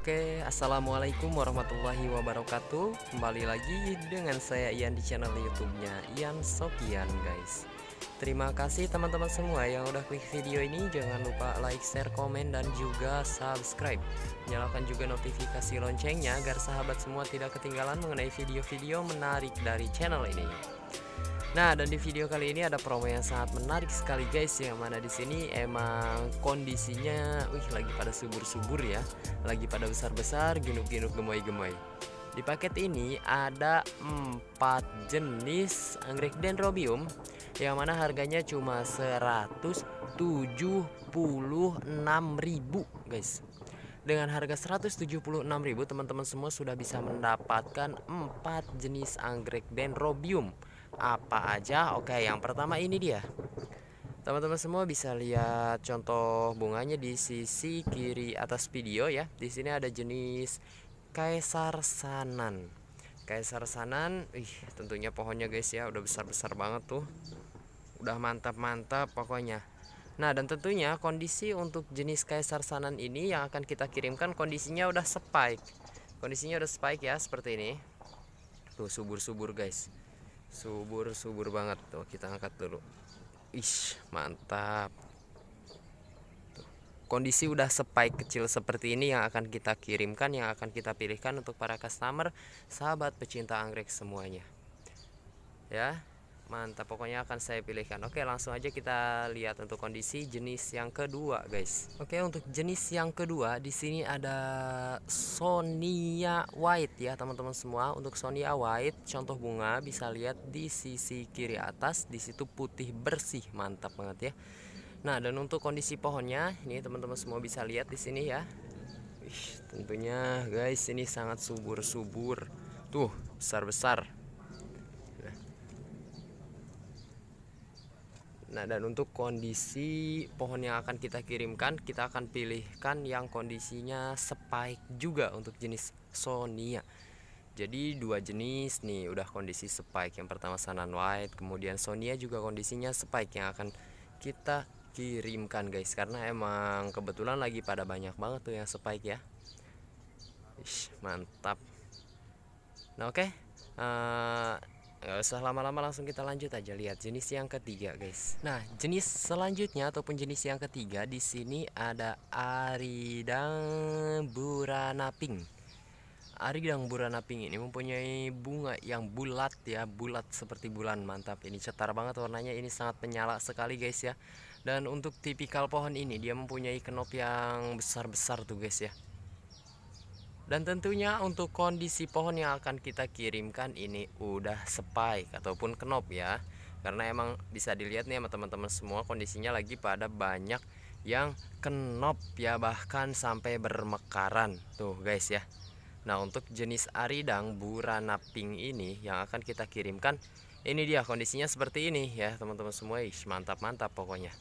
Oke, Assalamualaikum warahmatullahi wabarakatuh Kembali lagi dengan saya Ian di channel youtube-nya Ian Sopian guys Terima kasih teman-teman semua yang udah klik video ini Jangan lupa like, share, komen, dan juga subscribe Nyalakan juga notifikasi loncengnya Agar sahabat semua tidak ketinggalan mengenai video-video menarik dari channel ini Nah, dan di video kali ini ada promo yang sangat menarik sekali guys yang mana di sini emang kondisinya wih lagi pada subur-subur ya. Lagi pada besar-besar, ginuk-ginuk gemoy-gemoy. Di paket ini ada 4 jenis anggrek dendrobium yang mana harganya cuma 176.000 guys. Dengan harga 176.000 teman-teman semua sudah bisa mendapatkan 4 jenis anggrek dendrobium apa aja oke yang pertama ini dia teman-teman semua bisa lihat contoh bunganya di sisi kiri atas video ya di sini ada jenis kaisar sanan kaisar sanan ih tentunya pohonnya guys ya udah besar besar banget tuh udah mantap mantap pokoknya Nah dan tentunya kondisi untuk jenis kaisar sanan ini yang akan kita kirimkan kondisinya udah spike Kondisinya udah spike ya seperti ini Tuh subur-subur guys subur subur banget tuh kita angkat dulu ish mantap kondisi udah spike kecil seperti ini yang akan kita kirimkan yang akan kita pilihkan untuk para customer sahabat pecinta anggrek semuanya ya mantap pokoknya akan saya pilihkan oke langsung aja kita lihat untuk kondisi jenis yang kedua guys oke untuk jenis yang kedua di sini ada Sonia White ya teman-teman semua untuk Sonia White contoh bunga bisa lihat di sisi kiri atas di situ putih bersih mantap banget ya nah dan untuk kondisi pohonnya ini teman-teman semua bisa lihat di sini ya wih tentunya guys ini sangat subur-subur tuh besar-besar Nah, dan untuk kondisi pohon yang akan kita kirimkan, kita akan pilihkan yang kondisinya spike juga untuk jenis Sonia. Jadi dua jenis nih, udah kondisi spike yang pertama Sanan White, kemudian Sonia juga kondisinya spike yang akan kita kirimkan guys karena emang kebetulan lagi pada banyak banget tuh yang spike ya. Ish, mantap. Nah, oke. Okay. Uh, eh, nggak usah lama-lama langsung kita lanjut aja lihat jenis yang ketiga guys nah jenis selanjutnya ataupun jenis yang ketiga di sini ada aridang burana pink aridang burana pink ini mempunyai bunga yang bulat ya bulat seperti bulan mantap ini cetar banget warnanya ini sangat menyala sekali guys ya dan untuk tipikal pohon ini dia mempunyai kenop yang besar-besar tuh guys ya dan tentunya untuk kondisi pohon yang akan kita kirimkan ini udah spike ataupun kenop ya. Karena emang bisa dilihat nih sama teman-teman semua kondisinya lagi pada banyak yang kenop ya bahkan sampai bermekaran. Tuh guys ya. Nah, untuk jenis aridang burana pink ini yang akan kita kirimkan ini dia kondisinya seperti ini ya teman-teman semua. Ish, mantap mantap pokoknya.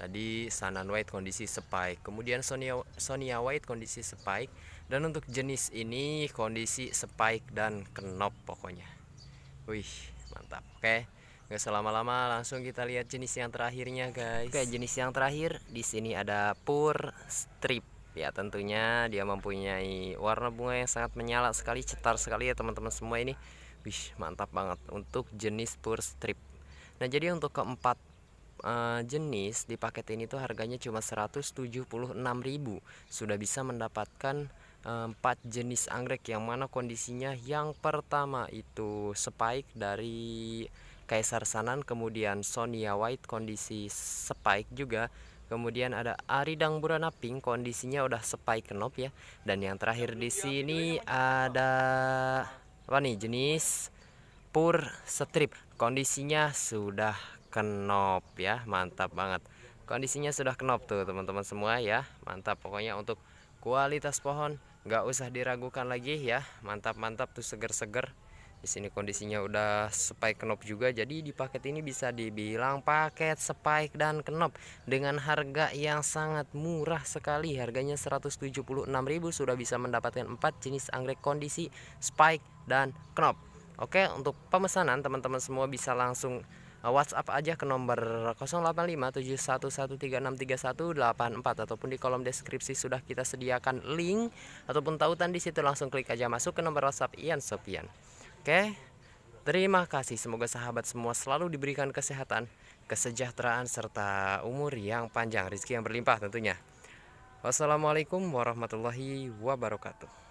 Tadi Sanan White kondisi spike, kemudian Sonia, Sonia White kondisi spike, dan untuk jenis ini kondisi spike dan kenop pokoknya. Wih, mantap. Oke, nggak selama-lama langsung kita lihat jenis yang terakhirnya guys. Oke, jenis yang terakhir di sini ada pur strip. Ya tentunya dia mempunyai warna bunga yang sangat menyala sekali, cetar sekali ya teman-teman semua ini. Wih, mantap banget untuk jenis pur strip. Nah, jadi untuk keempat uh, jenis di paket ini tuh harganya cuma 176.000 sudah bisa mendapatkan eh, empat jenis anggrek yang mana kondisinya yang pertama itu spike dari Kaisar Sanan kemudian Sonia White kondisi spike juga Kemudian ada Aridang Burana Pink kondisinya udah spike kenop ya. Dan yang terakhir di sini ada apa nih jenis pur strip. Kondisinya sudah kenop ya mantap banget kondisinya sudah kenop tuh teman-teman semua ya mantap pokoknya untuk kualitas pohon nggak usah diragukan lagi ya mantap mantap tuh seger-seger di sini kondisinya udah spike kenop juga jadi di paket ini bisa dibilang paket spike dan kenop dengan harga yang sangat murah sekali harganya 176.000 sudah bisa mendapatkan 4 jenis anggrek kondisi spike dan kenop Oke untuk pemesanan teman-teman semua bisa langsung Eh, WhatsApp aja ke nomor 085711363184 ataupun di kolom deskripsi sudah kita sediakan link ataupun tautan di situ langsung klik aja masuk ke nomor WhatsApp Ian Sopian. Oke. Terima kasih semoga sahabat semua selalu diberikan kesehatan, kesejahteraan serta umur yang panjang, rezeki yang berlimpah tentunya. Wassalamualaikum warahmatullahi wabarakatuh.